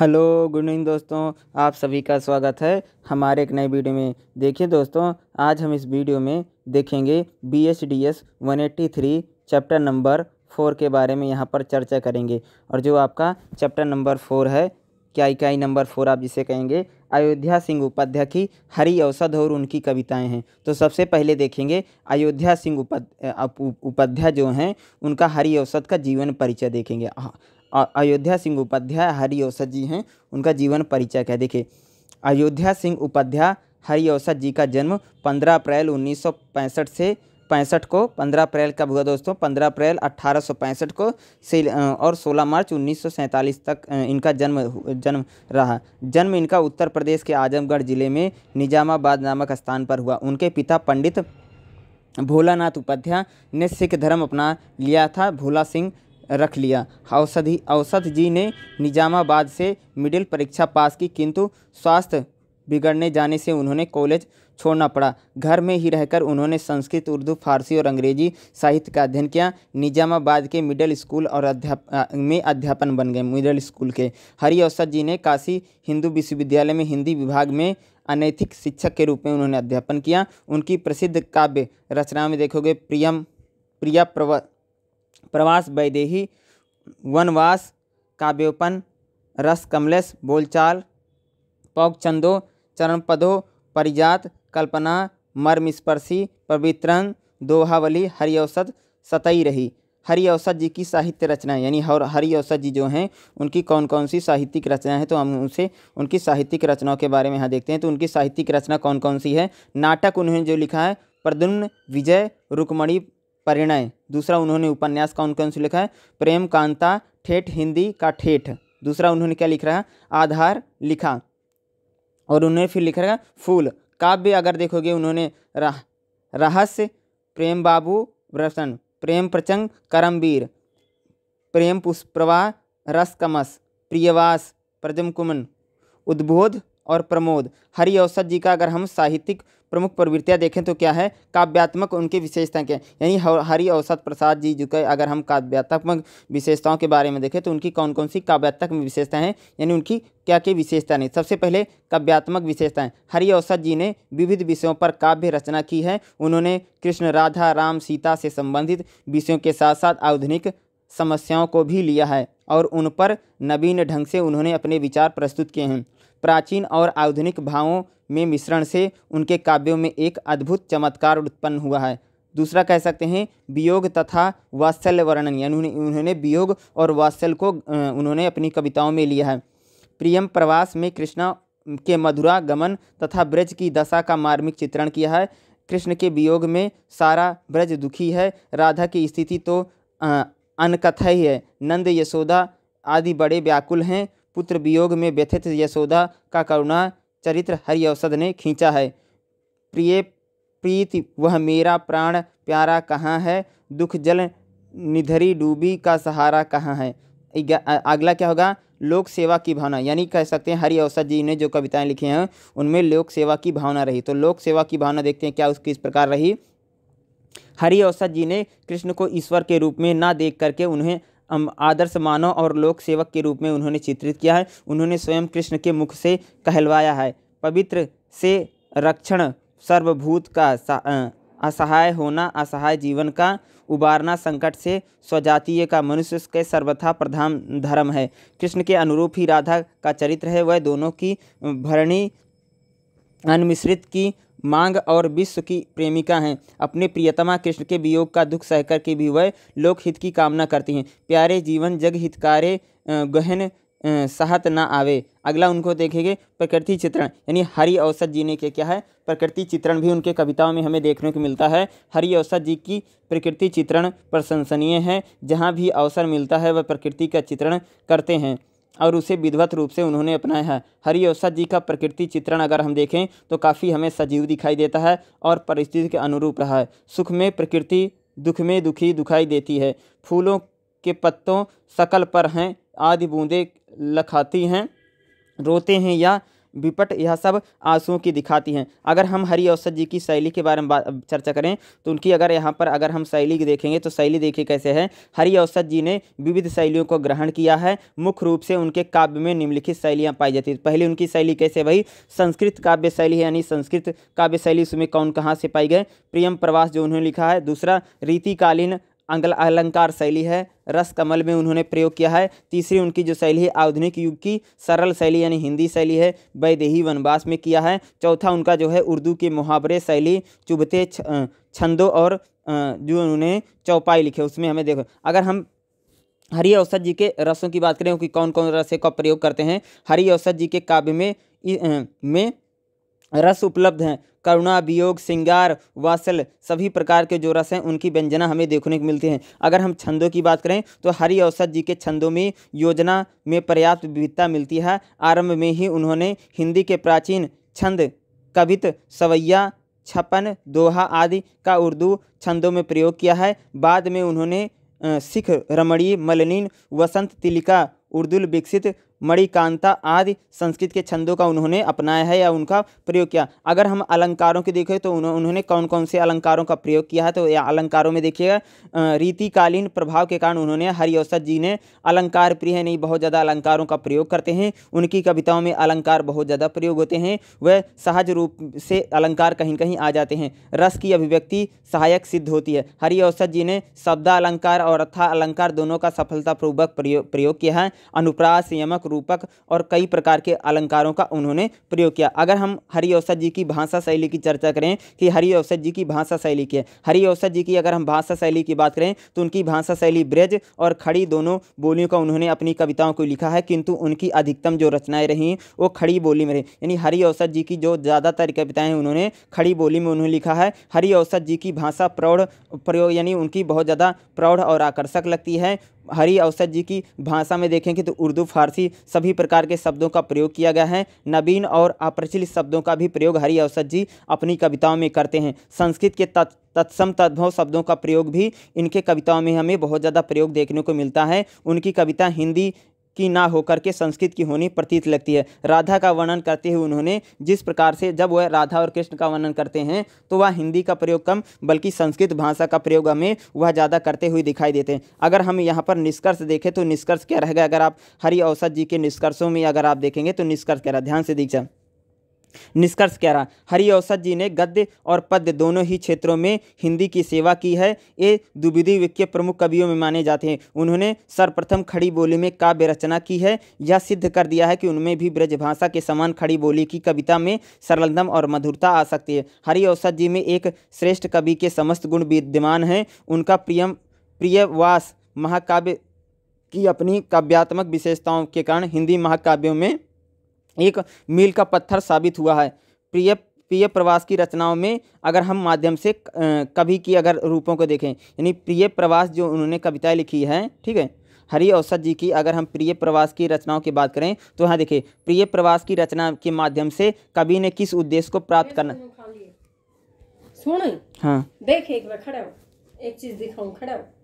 hello good evening दोस्तों आप सभी का स्वागत है हमारे एक नए वीडियो में देखिए दोस्तों आज हम इस वीडियो में देखेंगे B H D S one eighty three chapter number four के बारे में यहाँ पर चर्चा करेंगे और जो आपका चैप्टर नंबर फोर है क्या इकाई नंबर फोर आप जिसे कहेंगे अयोध्या सिंह उपाध्याय की हरी औसध और उनकी कविताएं हैं तो सबसे पहले देखेंगे अयोध्या सिंह उपाध्याय जो हैं उनका हरी औसध का जीवन परिचय देखेंगे अयोध्या सिंह उपाध्याय हरि औसत जी हैं उनका जीवन परिचय क्या देखिए अयोध्या सिंह उपाध्याय हरि औसत जी का जन्म 15 अप्रैल 1965 से पैंसठ को 15 अप्रैल कब हुआ दोस्तों 15 अप्रैल अट्ठारह को से और 16 मार्च उन्नीस तक इनका जन्म जन्म रहा जन्म इनका उत्तर प्रदेश के आजमगढ़ ज़िले में निजामाबाद नामक स्थान पर हुआ उनके पिता पंडित भोलानाथ उपाध्याय ने सिख धर्म अपना लिया था भोला सिंह रख लिया औषधि औसत जी ने निजामाबाद से मिडिल परीक्षा पास की किंतु स्वास्थ्य बिगड़ने जाने से उन्होंने कॉलेज छोड़ना पड़ा घर में ही रहकर उन्होंने संस्कृत उर्दू फारसी और अंग्रेजी साहित्य का अध्ययन किया निजामाबाद के मिडिल स्कूल और अध्याप में अध्यापन बन गए मिडिल स्कूल के हरि औसत जी ने काशी हिंदू विश्वविद्यालय में हिंदी विभाग में अनैतिक शिक्षक के रूप में उन्होंने अध्यापन किया उनकी प्रसिद्ध काव्य रचना में देखोगे प्रियम प्रिया प्रव प्रवास वैदेही वनवास काव्योपन रस कमलेश बोलचाल पौकचंदो चरणपदो परिजात कल्पना मर्मस्पर्शी पवित्रंग दोहावली हरिऔसत सतई रही हरि औसत जी की साहित्य रचना यानी हरि औसत जी जो हैं उनकी कौन कौन सी साहित्यिक रचना है तो हम उनसे उनकी साहित्यिक रचनाओं के बारे में यहाँ देखते हैं तो उनकी साहित्यिक रचना कौन कौन सी है नाटक उन्होंने जो लिखा है प्रदुम्न विजय रुकमणी परिणय दूसरा उन्होंने उपन्यास कौन कौन से लिखा है प्रेम कांता ठेठ हिंदी का ठेठ दूसरा उन्होंने क्या लिख रहा है आधार लिखा और उन्होंने फिर लिख रहा है फूल काव्य अगर देखोगे उन्होंने रहस्य प्रेम बाबू रसन प्रेम प्रचंग करमवीर प्रेम पुष्प्रवाह कमस प्रियवास प्रजम कुमन उद्बोध और प्रमोद हरि औसत जी का अगर हम साहित्यिक प्रमुख प्रवृत्तियाँ देखें तो क्या है काव्यात्मक उनकी विशेषताएँ क्या यानी हरि औसत प्रसाद जी जो के अगर हम काव्यात्मक विशेषताओं के बारे में देखें तो उनकी कौन कौन सी काव्यात्मक विशेषताएँ हैं यानी उनकी क्या क्या विशेषता नहीं सबसे पहले काव्यात्मक विशेषताएँ हरि औसत जी ने विविध विषयों पर काव्य रचना की है उन्होंने कृष्ण राधा राम सीता से संबंधित विषयों के साथ साथ आधुनिक समस्याओं को भी लिया है और उन पर नवीन ढंग से उन्होंने अपने विचार प्रस्तुत किए हैं प्राचीन और आधुनिक भावों में मिश्रण से उनके काव्यों में एक अद्भुत चमत्कार उत्पन्न हुआ है दूसरा कह सकते हैं वियोग तथा वात्सल्य वर्णन यानी उन्होंने वियोग और वात्सल्य को उन्होंने अपनी कविताओं में लिया है प्रियम प्रवास में कृष्णा के मधुरा गमन तथा ब्रज की दशा का मार्मिक चित्रण किया है कृष्ण के वियोग में सारा ब्रज दुखी है राधा की स्थिति तो अनकथा ही है नंद यशोदा आदि बड़े व्याकुल हैं पुत्र वियोग में व्यथित यशोदा का करुणा चरित्र हरि औषध ने खींचा है प्रिय प्रीति वह मेरा प्राण प्यारा कहाँ है दुख जल निधरी डूबी का सहारा कहाँ है अगला क्या होगा लोक सेवा की भावना यानी कह सकते हैं हरि अवसर जी ने जो कविताएं लिखी हैं उनमें लोक सेवा की भावना रही तो लोक सेवा की भावना देखते हैं क्या उसकी इस प्रकार रही हरि अवसर जी ने कृष्ण को ईश्वर के रूप में ना देख करके उन्हें आदर्श मानव और लोक सेवक के रूप में उन्होंने चित्रित किया है उन्होंने स्वयं कृष्ण के मुख से कहलवाया है पवित्र से रक्षण सर्वभूत का असहाय होना असहाय जीवन का उबारना संकट से स्वजातीय का मनुष्य के सर्वथा प्रधान धर्म है कृष्ण के अनुरूप ही राधा का चरित्र है वह दोनों की भरणी अनमिश्रित की मांग और विश्व की प्रेमिका हैं अपने प्रियतमा कृष्ण के वियोग का दुख सहकर के भी वह लोकहित की कामना करती हैं प्यारे जीवन जग हितकारे गहन साहत ना आवे अगला उनको देखेंगे प्रकृति चित्रण यानी हरि औसत जी ने क्या क्या है प्रकृति चित्रण भी उनके कविताओं में हमें देखने को मिलता है हरि औसत जी की प्रकृति चित्रण प्रशंसनीय है जहाँ भी अवसर मिलता है वह प्रकृति का चित्रण करते हैं और उसे विधिवत रूप से उन्होंने अपनाया है हरिओसा जी का प्रकृति चित्रण अगर हम देखें तो काफ़ी हमें सजीव दिखाई देता है और परिस्थिति के अनुरूप रहा है सुख में प्रकृति दुख में दुखी दुखाई देती है फूलों के पत्तों शकल पर हैं आदि बूंदे लखाती हैं रोते हैं या विपट यह सब आंसुओं की दिखाती हैं अगर हम हरि औसत जी की शैली के बारे में चर्चा करें तो उनकी अगर यहाँ पर अगर हम शैली देखेंगे तो शैली देखिए कैसे है हरि औसत जी ने विविध शैलियों को ग्रहण किया है मुख्य रूप से उनके काव्य में निम्नलिखित शैलियाँ पाई जाती है पहले उनकी शैली कैसे भाई संस्कृत काव्य शैली है यानी संस्कृत काव्य शैली उसमें कौन कहाँ से पाई गए प्रियम प्रवास जो उन्होंने लिखा है दूसरा रीतिकालीन अंगल अलंकार शैली है रस कमल में उन्होंने प्रयोग किया है तीसरी उनकी जो शैली है आधुनिक युग की सरल शैली यानी हिंदी शैली है वैदेही वनवास में किया है चौथा उनका जो है उर्दू के मुहावरे शैली चुभते छंदों और जो उन्होंने चौपाई लिखे उसमें हमें देखो अगर हम हरि औसत जी के रसों की बात करें कि कौन कौन रसों का प्रयोग करते हैं हरि औसत जी के काव्य में में रस उपलब्ध हैं करुणा वियोग श्रृंगार वासल सभी प्रकार के जो रस हैं उनकी व्यंजना हमें देखने को मिलती हैं अगर हम छंदों की बात करें तो हरि औसत जी के छंदों में योजना में पर्याप्त विविधता मिलती है आरंभ में ही उन्होंने हिंदी के प्राचीन छंद कवित सवैया छपन दोहा आदि का उर्दू छंदों में प्रयोग किया है बाद में उन्होंने सिख रमणीय मलनीन वसंत तिलिका उर्दुल विकसित मणिकांता आदि संस्कृत के छंदों का उन्होंने अपनाया है या उनका प्रयोग किया अगर हम अलंकारों की देखें तो उन्होंने कौन कौन से अलंकारों का प्रयोग किया है तो या अलंकारों में देखिएगा रीतिकालीन प्रभाव के कारण उन्होंने हरिऔसत जी ने अलंकार प्रिय नहीं बहुत ज़्यादा अलंकारों का प्रयोग करते हैं उनकी कविताओं में अलंकार बहुत ज़्यादा प्रयोग होते हैं वह सहज रूप से अलंकार कहीं कहीं आ जाते हैं रस की अभिव्यक्ति सहायक सिद्ध होती है हरिऔसत जी ने शब्दालंकार और अर्था अलंकार दोनों का सफलतापूर्वक प्रयोग प्रयोग किया है अनुप्रास यमक रूपक और कई प्रकार के अलंकारों का उन्होंने प्रयोग किया अगर हम हरि औसत जी की भाषा शैली की चर्चा करें कि हरि औसत जी की भाषा शैली की है हरि औसत जी की अगर हम भाषा शैली की बात करें तो उनकी भाषा शैली ब्रज और खड़ी दोनों बोलियों का उन्होंने अपनी कविताओं को लिखा है किंतु उनकी अधिकतम जो रचनाएं रहीं वो खड़ी बोली में रही यानी हरि औसत जी की जो ज़्यादातर कविताएँ उन्होंने खड़ी बोली में उन्होंने लिखा है हरि औसत जी की भाषा प्रौढ़ प्रयोग यानी उनकी बहुत ज़्यादा प्रौढ़ और आकर्षक लगती है हरी औसत जी की भाषा में देखेंगे तो उर्दू फारसी सभी प्रकार के शब्दों का प्रयोग किया गया है नवीन और अप्रचलित शब्दों का भी प्रयोग हरी अवसर जी अपनी कविताओं में करते हैं संस्कृत के तत् तत्सम तद्भव शब्दों का प्रयोग भी इनके कविताओं में हमें बहुत ज़्यादा प्रयोग देखने को मिलता है उनकी कविता हिंदी की ना होकर के संस्कृत की होनी प्रतीत लगती है राधा का वर्णन करते हुए उन्होंने जिस प्रकार से जब वह राधा और कृष्ण का वर्णन करते हैं तो वह हिंदी का प्रयोग कम बल्कि संस्कृत भाषा का प्रयोग हमें वह ज़्यादा करते हुए दिखाई देते हैं अगर हम यहाँ पर निष्कर्ष देखें तो निष्कर्ष क्या रहेगा अगर आप हरि औसत जी के निष्कर्षों में अगर आप देखेंगे तो निष्कर्ष क्या रहा ध्यान से दीजिए निष्कर्ष क्या रहा हरि औसत जी ने गद्य और पद्य दोनों ही क्षेत्रों में हिंदी की सेवा की है ये दुविधि के प्रमुख कवियों में माने जाते हैं उन्होंने सर्वप्रथम खड़ी बोली में काव्य रचना की है यह सिद्ध कर दिया है कि उनमें भी ब्रजभाषा के समान खड़ी बोली की कविता में सरलदम और मधुरता आ सकती है हरि औसत जी में एक श्रेष्ठ कवि के समस्त गुण विद्यमान हैं उनका प्रियम प्रियवास महाकाव्य की अपनी काव्यात्मक विशेषताओं के कारण हिंदी महाकाव्यों में एक मील का पत्थर साबित हुआ है प्रिय प्रिय प्रवास की रचनाओं में अगर हम माध्यम से कभी की अगर रूपों को देखें यानी प्रिय प्रवास जो उन्होंने कविताएं लिखी हैं ठीक है हरि औसत जी की अगर हम प्रिय प्रवास की रचनाओं की बात करें तो यहाँ देखिए प्रिय प्रवास की रचना के माध्यम से कवि ने किस उद्देश्य को प्राप्त करना सुन हाँ देख एक खड़ा हो एक चीज दिखाऊ खड़ा हो